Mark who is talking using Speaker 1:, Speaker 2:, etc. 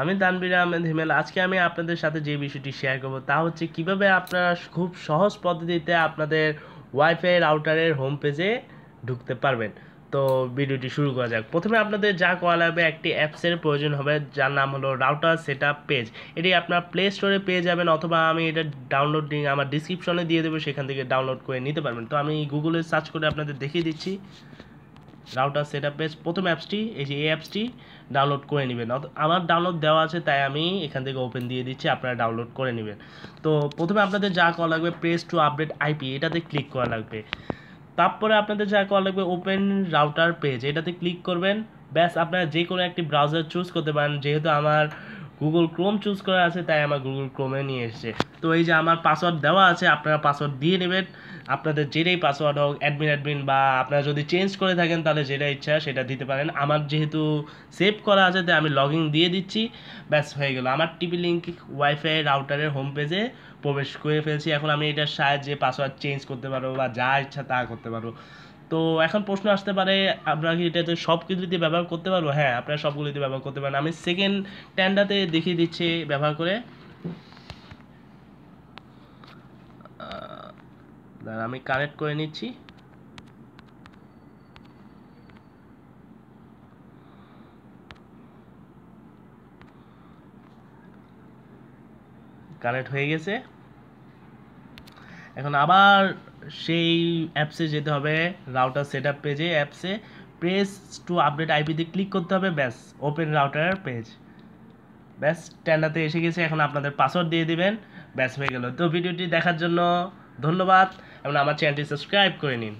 Speaker 1: আমি তানবির আহমেদ হিমেল আজকে আমি আপনাদের সাথে যে বিষয়টি শেয়ার করব তা হচ্ছে কিভাবে আপনারা খুব সহজ পদ্ধতিতে আপনাদের ওয়াইফাই রাউটারের হোম পেজে ঢুকতে পারবেন তো ভিডিওটি শুরু করা যাক প্রথমে আপনাদের যা করা লাগবে একটি অ্যাপসের প্রয়োজন হবে যার নাম হলো রাউটার সেট পেজ এটি আপনার প্লে স্টোরে পেয়ে যাবেন অথবা আমি এটা ডাউনলোড আমার ডিসক্রিপশনে দিয়ে দেবো সেখান থেকে ডাউনলোড করে নিতে পারবেন তো আমি গুগলে সার্চ করে আপনাদের দেখিয়ে দিচ্ছি রাউটার সেট আপ পেজ প্রথম অ্যাপসটি এই যে এই অ্যাপসটি ডাউনলোড করে নেবেন আমার ডাউনলোড দেওয়া আছে তাই আমি এখান থেকে ওপেন দিয়ে দিচ্ছি আপনারা ডাউনলোড করে নেবেন তো প্রথমে আপনাদের যা করা লাগবে প্রেস টু আপডেট আইপি এটাতে ক্লিক করা লাগবে তারপরে আপনাদের যা করা লাগবে ওপেন রাউটার পেজ এটাতে ক্লিক করবেন ব্যাস আপনারা যে কোনো একটি ব্রাউজার চুজ করতে পারেন যেহেতু আমার গুগল ক্রোম চুজ করা আছে তাই আমার গুগল ক্রোমে নিয়ে এসেছে তো এই যে আমার পাসওয়ার্ড দেওয়া আছে আপনারা পাসওয়ার্ড দিয়ে নেবেন আপনাদের যেটাই পাসওয়ার্ড হোক অ্যাডমিন অ্যাডমিন বা আপনারা যদি চেঞ্জ করে থাকেন তাহলে যেটা ইচ্ছা সেটা দিতে পারেন আমার যেহেতু সেভ করা আছে তাই আমি লগ দিয়ে দিচ্ছি ব্যাস হয়ে গেল আমার টিভি লিঙ্ক ওয়াইফাই রাউটারের হোম পেজে প্রবেশ করে ফেলছি এখন আমি এটার সাহায্যে পাসওয়ার্ড চেঞ্জ করতে পারবো বা যা ইচ্ছা তা করতে পারবো তো এখন প্রশ্ন আসতে পারে আপনারা কি এটাতে সব কিছুতে ব্যবহার করতে পারবো হ্যাঁ আপনারা সবগুলিতে ব্যবহার করতে পারেন আমি সেকেন্ড ট্যান্ডাতে দেখিয়ে দিচ্ছি ব্যবহার করে আমি কানেক্ট করে নিচ্ছি কানেক্ট হয়ে গেছে এখন আবার সেই অ্যাপসে যেতে হবে রাউটার সেট আপ পেজে অ্যাপসে প্রেস টু আপডেট আইপিতে ক্লিক করতে হবে ব্যাস ওপেন রাউটার পেজ ব্যাস ট্যানাতে এসে গেছে এখন আপনাদের পাসওয়ার্ড দিয়ে দিবেন ব্যাস হয়ে গেল তো ভিডিওটি দেখার জন্য ধন্যবাদ এবং আমার চ্যানেলটি সাবস্ক্রাইব করে নিন